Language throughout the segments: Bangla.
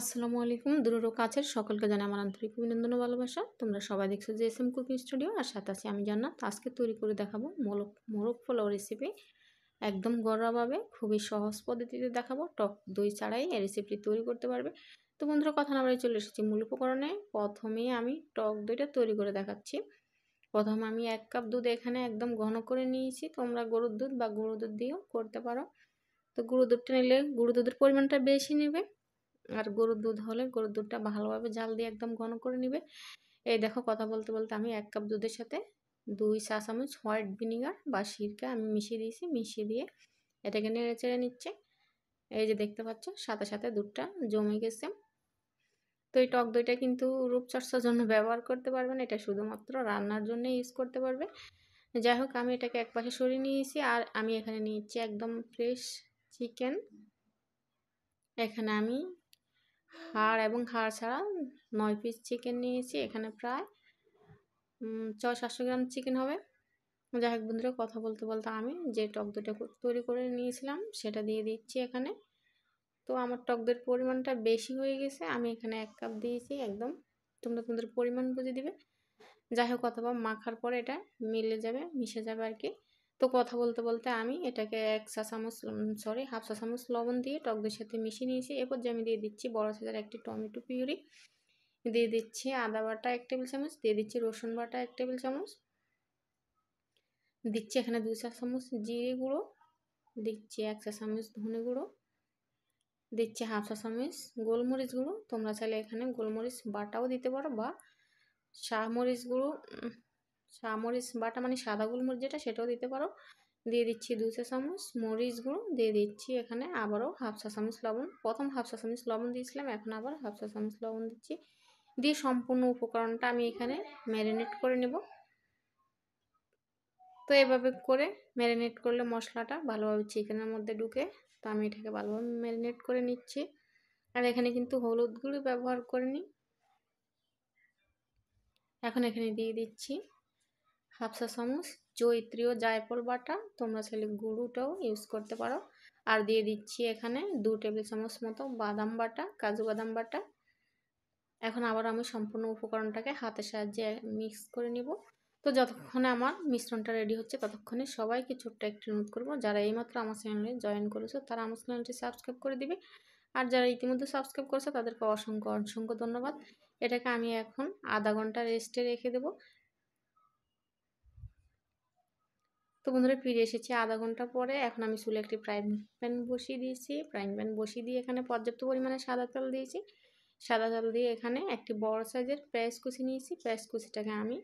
আসসালামু আলাইকুম দূর কাছের সকলকে জানাই আমার আন্তরিক অভিনন্দন ভালোবাসা তোমরা সবাই দেখছো যে এস এম কুকিং স্টুডিও আর সাথে আছি আমি জান্নাত আজকে তৈরি করে দেখাবো মোরগ মোরগ পোলাও রেসিপি একদম গড়াভাবে খুবই সহজ পদ্ধতিতে দেখাবো টক দই ছাড়াই এই রেসিপিটি তৈরি করতে পারবে তো বন্ধুরা কথা না বাড়ি চলে এসেছি মূল উপকরণে প্রথমে আমি টক দইটা তৈরি করে দেখাচ্ছি প্রথমে আমি এক কাপ দুধ এখানে একদম ঘন করে নিয়েছি তোমরা গরুর দুধ বা গুঁড়ো দুধ দিয়েও করতে পারো তো গুঁড়ো দুধটা নিলে গুঁড়ো দুধের পরিমাণটা বেশি নেবে আর গরুর দুধ হলে গরুর দুধটা ভালোভাবে জাল দিয়ে একদম ঘন করে নিবে এই দেখো কথা বলতে বলতে আমি এক কাপ দুধের সাথে দুই চা চামচ হোয়াইট ভিনিগার বা সিরকে আমি মিশিয়ে দিয়েছি মিশিয়ে দিয়ে এটাকে নেড়ে চেড়ে নিচ্ছে এই যে দেখতে পাচ্ছ সাথে সাথে দুধটা জমে গেছে তো এই টক দইটা কিন্তু রূপচর্চার জন্য ব্যবহার করতে পারবেন এটা শুধুমাত্র রান্নার জন্য ইউজ করতে পারবে যাই হোক আমি এটাকে এক পাশে সরিয়ে নিয়েছি আর আমি এখানে নিয়েছি একদম ফ্রেশ চিকেন এখানে আমি হাড় এবং হাড় ছাড়া নয় পিস চিকেন নিয়েছি এখানে প্রায় ছ সাতশো গ্রাম চিকেন হবে যাই হোক বন্ধুরা কথা বলতে বলতে আমি যে টক দইটা তৈরি করে নিয়েছিলাম সেটা দিয়ে দিচ্ছি এখানে তো আমার টক দইয়ের পরিমাণটা বেশি হয়ে গেছে আমি এখানে এক কাপ দিয়েছি একদম তোমরা তোমাদের পরিমাণ বুঝে দিবে যাই হোক অথবা মাখার পরে এটা মিলে যাবে মিশে যাবে আর কি তো কথা বলতে বলতে আমি এটাকে এক চা চামচ সরি হাফ চা চামচ লবণ দিয়ে টক দইয়ের সাথে মিশিয়ে নিয়েছি এরপর যে আমি দিয়ে দিচ্ছি বড় সাইজের একটি টমেটো পিউরি দিয়ে দিচ্ছি আদা বাটা এক টেবিল চামচ দিয়ে দিচ্ছি রসুন বাটা এক টেবিল চামচ দিচ্ছি এখানে দুই চা চামচ জিরে গুঁড়ো দিচ্ছি এক চা চামচ ধনে গুঁড়ো দিচ্ছি হাফ চা চামচ গোলমরিচ গুঁড়ো তোমরা চাইলে এখানে গোলমরিচ বাটাও দিতে পারো বা শাহ মরিচ গুঁড়ো মরিচ বাটা মানে সাদা গুলমুর যেটা সেটাও দিতে পারো দিয়ে দিচ্ছি দু চা চামচ মরিচ গুঁড়ো দিয়ে দিচ্ছি এখানে আবারও হাফ চা চামচ লবণ প্রথম হাফ চা চামচ লবণ দিয়েছিলাম এখন আবার হাফ চা চামচ লবণ দিচ্ছি দিয়ে সম্পূর্ণ উপকরণটা আমি এখানে ম্যারিনেট করে নেব তো এভাবে করে ম্যারিনেট করলে মশলাটা ভালোভাবে চিকেনের মধ্যে ঢুকে তো আমি এটাকে ভালোভাবে ম্যারিনেট করে নিচ্ছি আর এখানে কিন্তু হলুদ গুঁড়ো ব্যবহার করিনি এখন এখানে দিয়ে দিচ্ছি হাফসা চা চামচ জৈত্রী ও জায়ফল বাটা তোমরা চাইলে গুঁড়োটাও ইউজ করতে পারো আর দিয়ে দিচ্ছি এখানে দু টেবিল চামচ মতো বাদাম বাটা কাজু বাদাম বাটা এখন আবার আমি সম্পূর্ণ উপকরণটাকে হাতের সাহায্যে মিক্স করে নিব তো যতক্ষণে আমার মিশ্রণটা রেডি হচ্ছে ততক্ষণে সবাইকে ছোট্ট একটি অনুরোধ করবো যারা এইমাত্র আমার চ্যানেলে জয়েন করেছো তারা আমার চ্যানেলটি সাবস্ক্রাইব করে দিবে আর যারা ইতিমধ্যে সাবস্ক্রাইব করেছে তাদেরকে অসংখ্য অসংখ্য ধন্যবাদ এটাকে আমি এখন আধা ঘন্টা রেস্টে রেখে দেবো তো বন্ধুরা ফিরে এসেছি আধা ঘন্টা পরে এখন আমি চুলে একটি ফ্রাইং প্যান বসিয়ে দিয়েছি ফ্রাইং প্যান বসিয়ে দিয়ে এখানে পর্যাপ্ত পরিমাণে সাদা তেল দিয়েছি সাদা তেল দিয়ে এখানে একটি বড় সাইজের পেঁয়াজ কুচি নিয়েছি পেঁয়াজ কুচিটাকে আমি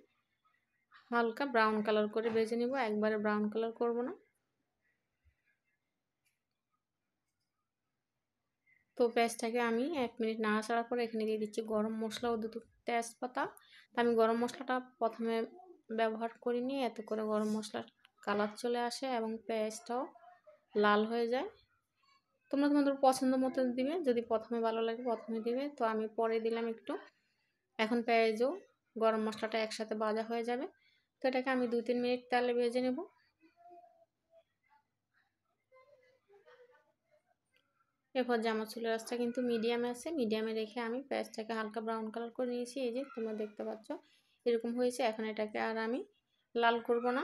হালকা ব্রাউন কালার করে বেজে নেব একবারে ব্রাউন কালার করব না তো পেঁয়াজটাকে আমি এক মিনিট না ছাড়ার পরে এখানে দিয়ে দিচ্ছি গরম মশলা ও দুটো তেজপাতা তো আমি গরম মশলাটা প্রথমে ব্যবহার করিনি এত করে গরম মশলা কালার চলে আসে এবং পেঁয়াজটাও লাল হয়ে যায় তোমরা তোমাদের পছন্দ মতো দিবে যদি প্রথমে ভালো লাগে প্রথমে দিবে তো আমি পরে দিলাম একটু এখন পেঁয়াজও গরম মশলাটা একসাথে ভাজা হয়ে যাবে তো এটাকে আমি দু তিন মিনিট তালে ভেজে নেব এরপর জামা চুলের রাস্তা কিন্তু মিডিয়ামে আছে মিডিয়ামে রেখে আমি পেঁয়াজটাকে হালকা ব্রাউন কালার করে নিয়েছি এই যে তোমরা দেখতে পাচ্ছ এরকম হয়েছে এখন এটাকে আর আমি লাল করব না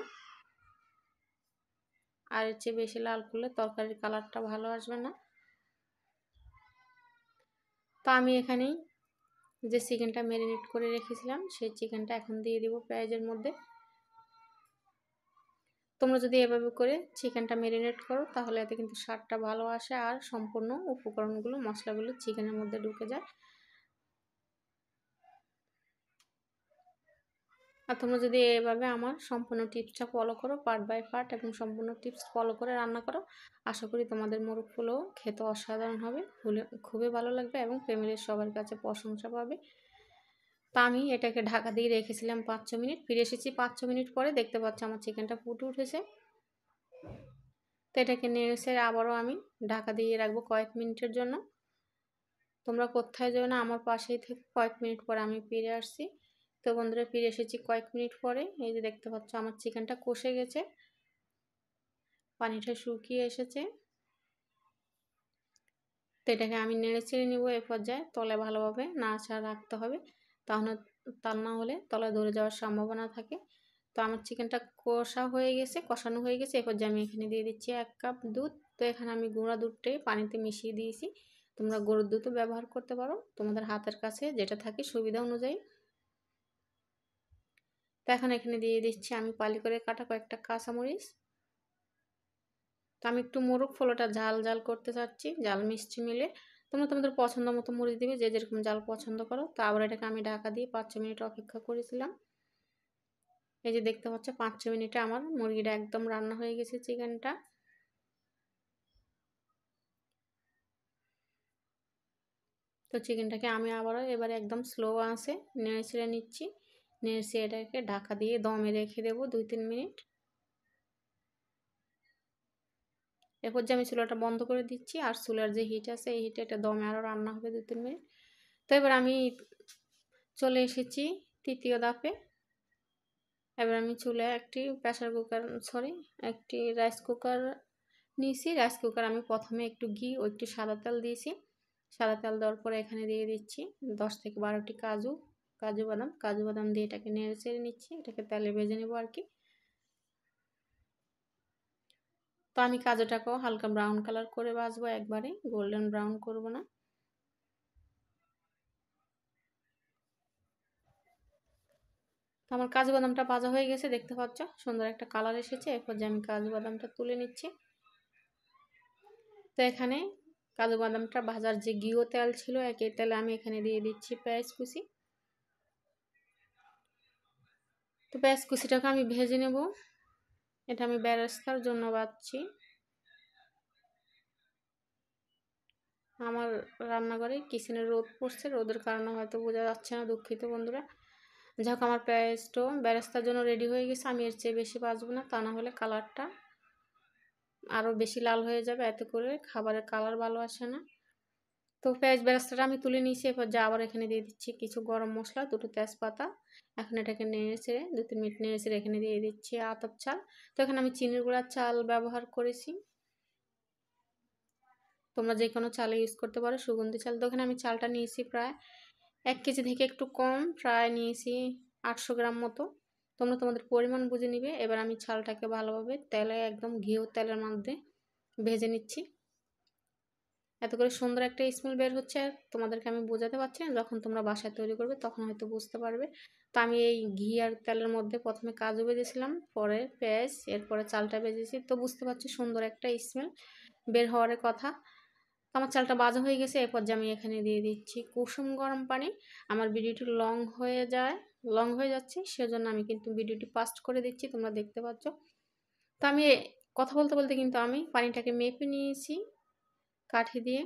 আর হচ্ছে বেশি লাল করলে তরকারির কালারটা ভালো আসবে না তো আমি এখানেই যে চিকেনটা ম্যারিনেট করে রেখেছিলাম সেই চিকেনটা এখন দিয়ে দিব পেঁয়াজের মধ্যে তোমরা যদি এভাবে করে চিকেনটা ম্যারিনেট করো তাহলে এতে কিন্তু স্বাদটা ভালো আসে আর সম্পূর্ণ উপকরণগুলো মশলাগুলো চিকেনের মধ্যে ঢুকে যায় আর তোমরা যদি এভাবে আমার সম্পূর্ণ টিপসটা ফলো করো পার্ট বাই পার্ট এবং সম্পূর্ণ টিপস ফলো করে রান্না করো আশা করি তোমাদের মোরগ পোলাও খেতে অসাধারণ হবে ফুলে খুবই ভালো লাগবে এবং ফ্যামিলির সবার কাছে প্রশংসা পাবে তা আমি এটাকে ঢাকা দিয়ে রেখেছিলাম পাঁচ ছ মিনিট ফিরে এসেছি পাঁচ ছ মিনিট পরে দেখতে পাচ্ছি আমার চিকেনটা ফুটে উঠেছে তো এটাকে নেড়ে এসে আবারও আমি ঢাকা দিয়ে রাখবো কয়েক মিনিটের জন্য তোমরা কোথায় যাও না আমার পাশেই থেকে কয়েক মিনিট পরে আমি ফিরে আসছি তো বন্ধুরা ফিরে এসেছি কয়েক মিনিট পরে এই যে দেখতে পাচ্ছ আমার চিকেনটা কষে গেছে পানিটা শুকিয়ে এসেছে তো এটাকে আমি নেড়ে ছেড়ে নিব এ পর্যায়ে তলে ভালোভাবে না ছাড়া রাখতে হবে তাহলে তাল না হলে তলা ধরে যাওয়ার সম্ভাবনা থাকে তো আমার চিকেনটা কষা হয়ে গেছে কষানো হয়ে গেছে এরপর যে আমি এখানে দিয়ে দিচ্ছি এক কাপ দুধ তো এখানে আমি গুঁড়া দুধটাই পানিতে মিশিয়ে দিয়েছি তোমরা গরুর দুধও ব্যবহার করতে পারো তোমাদের হাতের কাছে যেটা থাকে সুবিধা অনুযায়ী তো এখন এখানে দিয়ে দিচ্ছি আমি পালি করে কাটা কয়েকটা কাঁচামরিচ তো আমি একটু মোরগ ফলোটা ঝাল ঝাল করতে চাচ্ছি ঝাল মিষ্টি মিলে তোমরা তোমাদের পছন্দ মতো মরিচ দিবে যে যেরকম জাল পছন্দ করো তো আবার এটাকে আমি ঢাকা দিয়ে পাঁচ ছ মিনিট অপেক্ষা করেছিলাম এই যে দেখতে পাচ্ছ পাঁচ ছ মিনিটে আমার মুরগিটা একদম রান্না হয়ে গেছে চিকেনটা তো চিকেনটাকে আমি আবারও এবারে একদম স্লো আছে নেড়ে ছেড়ে নিচ্ছি নেড়ছি এটাকে ঢাকা দিয়ে দমে রেখে দেবো দুই তিন মিনিট এরপর যে আমি চুলাটা বন্ধ করে দিচ্ছি আর চুলার যে হিট আছে এই হিটে এটা দমে আরও রান্না হবে দু তিন মিনিট তো এবার আমি চলে এসেছি তৃতীয় দাপে এবার আমি চুলায় একটি প্রেশার কুকার সরি একটি রাইস কুকার নিয়েছি রাইস কুকার আমি প্রথমে একটু ঘি ও একটু সাদা তেল দিয়েছি সাদা তেল দেওয়ার পরে এখানে দিয়ে দিচ্ছি দশ থেকে বারোটি কাজু কাজু বাদাম কাজু বাদাম দিয়ে এটাকে নেড়ে চেড়ে নিচ্ছি এটাকে তেলে ভেজে নেবো আর কি তো আমি কাজুটাকেও হালকা ব্রাউন কালার করে বাজবো একবারে গোল্ডেন ব্রাউন করব না আমার কাজু বাদামটা ভাজা হয়ে গেছে দেখতে পাচ্ছ সুন্দর একটা কালার এসেছে এরপর যে আমি কাজু বাদামটা তুলে নিচ্ছি তো এখানে কাজু বাদামটা ভাজার যে ঘিও তেল ছিল একই তেলে আমি এখানে দিয়ে দিচ্ছি পেঁয়াজ কুচি তো ব্যাস কুচিটাকে আমি ভেজে নেব এটা আমি ব্যারেস্তার জন্য বাঁচছি আমার রান্নাঘরে কিচেনে রোদ পড়ছে রোদের কারণে হয়তো বোঝা যাচ্ছে না দুঃখিত বন্ধুরা যাই হোক আমার পেঁয়াজটাও ব্যারেস্তার জন্য রেডি হয়ে গেছে আমি এর চেয়ে বেশি বাঁচব না তা না হলে কালারটা আরও বেশি লাল হয়ে যাবে এত করে খাবারের কালার ভালো আসে না তো পেঁয়াজ বেরাস্তাটা আমি তুলে নিয়েছি এরপর যা আবার এখানে দিয়ে দিচ্ছি কিছু গরম মশলা দুটো তেজপাতা এখন এটাকে নেড়ে ছেড়ে দু তিন মিনিট নেড়ে ছেড়ে এখানে দিয়ে দিচ্ছি আতপ চাল তো এখানে আমি চিনির গুঁড়ার চাল ব্যবহার করেছি তোমরা যে কোনো চালে ইউজ করতে পারো সুগন্ধি চাল তো এখানে আমি চালটা নিয়েছি প্রায় এক কেজি থেকে একটু কম প্রায় নিয়েছি আটশো গ্রাম মতো তোমরা তোমাদের পরিমাণ বুঝে নিবে এবার আমি চালটাকে ভালোভাবে তেলে একদম ঘিও তেলের মধ্যে ভেজে নিচ্ছি এত করে সুন্দর একটা স্মেল বের হচ্ছে আর তোমাদেরকে আমি বোঝাতে পারছি না যখন তোমরা বাসায় তৈরি করবে তখন হয়তো বুঝতে পারবে তো আমি এই ঘি আর তেলের মধ্যে প্রথমে কাজু বেজেছিলাম পরে পেঁয়াজ এরপরে চালটা বেজেছি তো বুঝতে পারছি সুন্দর একটা স্মেল বের হওয়ার কথা আমার চালটা বাজা হয়ে গেছে এরপর আমি এখানে দিয়ে দিচ্ছি কুসুম গরম পানি আমার ভিডিওটি লং হয়ে যায় লং হয়ে যাচ্ছে সেজন্য আমি কিন্তু ভিডিওটি পাস্ট করে দিচ্ছি তোমরা দেখতে পাচ্ছ তো আমি কথা বলতে বলতে কিন্তু আমি পানিটাকে মেপে নিয়েছি কাঠি দিয়ে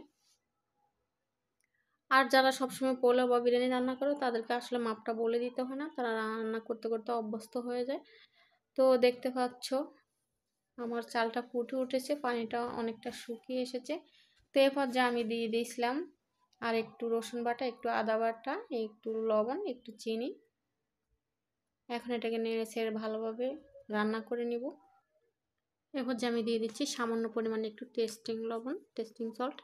আর যারা সবসময় পোলাও বা বিরিয়ানি রান্না করো তাদেরকে আসলে মাপটা বলে দিতে হয় না তারা রান্না করতে করতে অভ্যস্ত হয়ে যায় তো দেখতে পাচ্ছ আমার চালটা ফুটে উঠেছে পানিটা অনেকটা শুকিয়ে এসেছে তো এরপর যা আমি দিয়ে দিয়েছিলাম আর একটু রসুন বাটা একটু আদা বাটা একটু লবণ একটু চিনি এখন এটাকে নেড়ে ভালোভাবে রান্না করে নিব এরপর যে আমি দিয়ে দিচ্ছি সামান্য পরিমাণে একটু টেস্টিং লবণ টেস্টিং সল্ট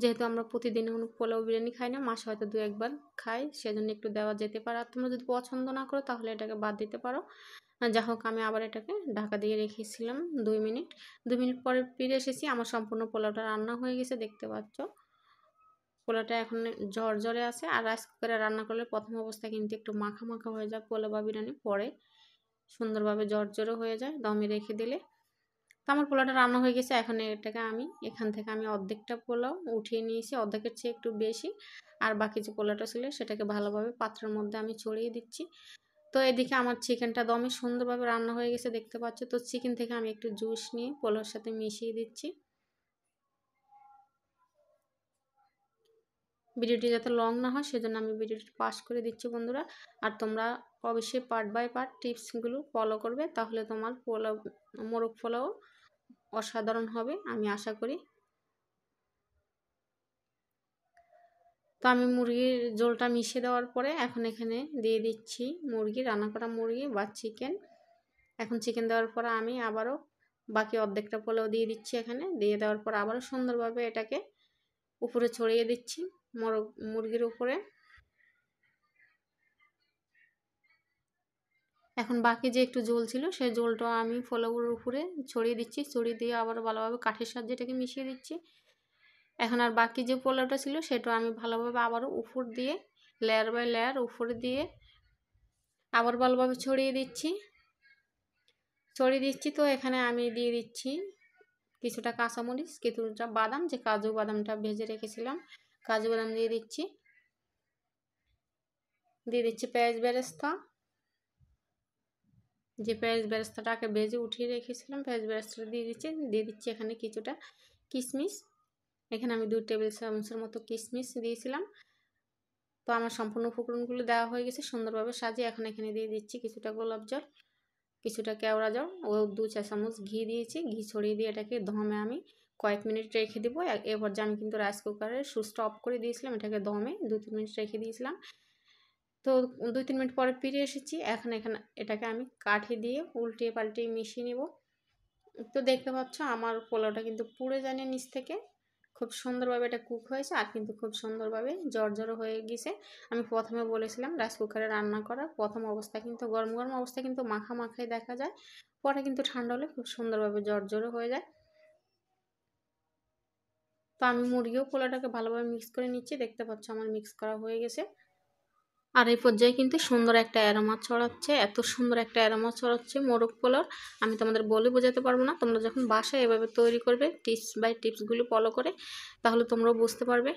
যেহেতু আমরা প্রতিদিন কোনো পোলাও বিরিয়ানি খাই না মাসে হয়তো দু একবার খাই সেজন্য একটু দেওয়া যেতে পারে আর তোমরা যদি পছন্দ না করো তাহলে এটাকে বাদ দিতে পারো যা হোক আমি আবার এটাকে ঢাকা দিয়ে রেখেছিলাম দুই মিনিট দুই মিনিট পরে ফিরে এসেছি আমার সম্পূর্ণ পোলাওটা রান্না হয়ে গেছে দেখতে পাচ্ছ পোলাটা এখন জ্বরে আছে আর রাইস কুকারে রান্না করলে প্রথম অবস্থায় কিন্তু একটু মাখা মাখা হয়ে যায় পোলা বা বিরিয়ানি পরে সুন্দরভাবে ঝরঝরে হয়ে যায় দমে রেখে দিলে তো আমার পোলাওটা রান্না হয়ে গেছে এখন এটাকে আমি এখান থেকে আমি অর্ধেকটা পোলাও উঠিয়ে নিয়েছি অর্ধেকের চেয়ে একটু বেশি আর বাকি যে পোলাওটা ছিল সেটাকে ভালোভাবে পাত্রের মধ্যে আমি ছড়িয়ে দিচ্ছি তো এদিকে আমার চিকেনটা দমে সুন্দরভাবে রান্না হয়ে গেছে দেখতে পাচ্ছ তো চিকেন থেকে আমি একটু জুস নিয়ে পোলার সাথে মিশিয়ে দিচ্ছি ভিডিওটি যাতে লং না হয় সেজন্য আমি ভিডিওটি পাস করে দিচ্ছি বন্ধুরা আর তোমরা অবশ্যই পার্ট বাই পার্ট টিপসগুলো ফলো করবে তাহলে তোমার পোলাও মোরগ পোলাও অসাধারণ হবে আমি আশা করি তো আমি মুরগির জোলটা মিশে দেওয়ার পরে এখন এখানে দিয়ে দিচ্ছি মুরগি রান্না করা মুরগি বা চিকেন এখন চিকেন দেওয়ার পরে আমি আবারও বাকি অর্ধেকটা পোলাও দিয়ে দিচ্ছি এখানে দিয়ে দেওয়ার পর আবারও সুন্দরভাবে এটাকে উপরে ছড়িয়ে দিচ্ছি মোরগ মুরগির উপরে এখন বাকি যে একটু জল ছিল সেই জলটা আমি ফলাগুলোর উপরে ছড়িয়ে দিচ্ছি ছড়িয়ে দিয়ে আবার ভালোভাবে কাঠের সাহায্যে এটাকে মিশিয়ে দিচ্ছি এখন আর বাকি যে পোলাওটা ছিল সেটা আমি ভালোভাবে আবারও উপর দিয়ে লেয়ার বাই লেয়ার উপরে দিয়ে আবার ভালোভাবে ছড়িয়ে দিচ্ছি ছড়িয়ে দিচ্ছি তো এখানে আমি দিয়ে দিচ্ছি কিছুটা কাঁচামরিচ কিছুটা বাদাম যে কাজু বাদামটা ভেজে রেখেছিলাম কাজু বাদাম দিয়ে দিচ্ছি দিয়ে দিচ্ছি পেঁয়াজ বেরেস্তা যে পেঁয়াজ আগে বেজে উঠিয়ে রেখেছিলাম পেঁয়াজ বেরেস্তাটা দিয়ে দিচ্ছি দিয়ে দিচ্ছি এখানে কিছুটা কিশমিশ এখানে আমি দু টেবিল চামচের মতো কিশমিশ দিয়েছিলাম তো আমার সম্পূর্ণ উপকরণগুলো দেওয়া হয়ে গেছে সুন্দরভাবে সাজিয়ে এখন এখানে দিয়ে দিচ্ছি কিছুটা গোলাপ জল কিছুটা কেওড়া জল ও দু চা চামচ ঘি দিয়েছি ঘি ছড়িয়ে দিয়ে এটাকে দমে আমি কয়েক মিনিট রেখে দেবো এরপর যে আমি কিন্তু রাইস কুকারের সুইচটা অফ করে দিয়েছিলাম এটাকে দমে দু তিন মিনিট রেখে দিয়েছিলাম তো দুই তিন মিনিট পরে ফিরে এসেছি এখন এখানে এটাকে আমি কাঠি দিয়ে উল্টিয়ে পাল্টিয়ে মিশিয়ে নেব তো দেখতে পাচ্ছ আমার পোলাওটা কিন্তু পুড়ে জানে নিচ থেকে খুব সুন্দরভাবে এটা কুক হয়েছে আর কিন্তু খুব সুন্দরভাবে জর্জরও হয়ে গেছে আমি প্রথমে বলেছিলাম রাইস কুকারে রান্না করার প্রথম অবস্থা কিন্তু গরম গরম অবস্থা কিন্তু মাখা মাখায় দেখা যায় পরে কিন্তু ঠান্ডা হলে খুব সুন্দরভাবে জর্জরও হয়ে যায় তো আমি মুরগিও পোলাটাকে ভালোভাবে মিক্স করে নিচ্ছি দেখতে পাচ্ছ আমার মিক্স করা হয়ে গেছে আর এই পর্যায়ে কিন্তু সুন্দর একটা অ্যারোমা ছড়াচ্ছে এত সুন্দর একটা অ্যারোমা ছড়াচ্ছে মোরগ পোলার আমি তোমাদের বলে বোঝাতে পারবো না তোমরা যখন বাসায় এভাবে তৈরি করবে টিপস বাই টিপসগুলো ফলো করে তাহলে তোমরাও বুঝতে পারবে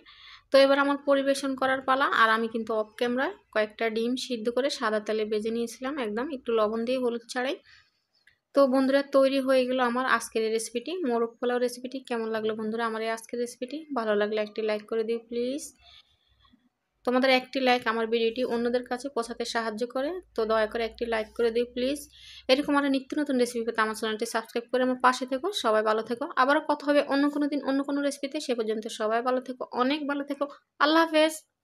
তো এবার আমার পরিবেশন করার পালা আর আমি কিন্তু অফ ক্যামেরায় কয়েকটা ডিম সিদ্ধ করে সাদা তেলে বেজে নিয়েছিলাম একদম একটু লবণ দিয়ে হলুদ ছাড়াই তো বন্ধুরা তৈরি হয়ে গেল আমার আজকের এই রেসিপিটি মোরগ পোলাও রেসিপিটি কেমন লাগলো বন্ধুরা আমার এই আজকের রেসিপিটি ভালো লাগলে একটি লাইক করে দিও প্লিজ তোমাদের একটি লাইক আমার ভিডিওটি অন্যদের কাছে পৌঁছাতে সাহায্য করে তো দয়া করে একটি লাইক করে দিও প্লিজ এরকম আরও নিত্য নতুন রেসিপি পেতে আমার চ্যানেলটি সাবস্ক্রাইব করে আমার পাশে থেকো সবাই ভালো থেকো আবারও কথা হবে অন্য কোনো দিন অন্য কোনো রেসিপিতে সে পর্যন্ত সবাই ভালো থেকো অনেক ভালো থেকো আল্লাহ হাফেজ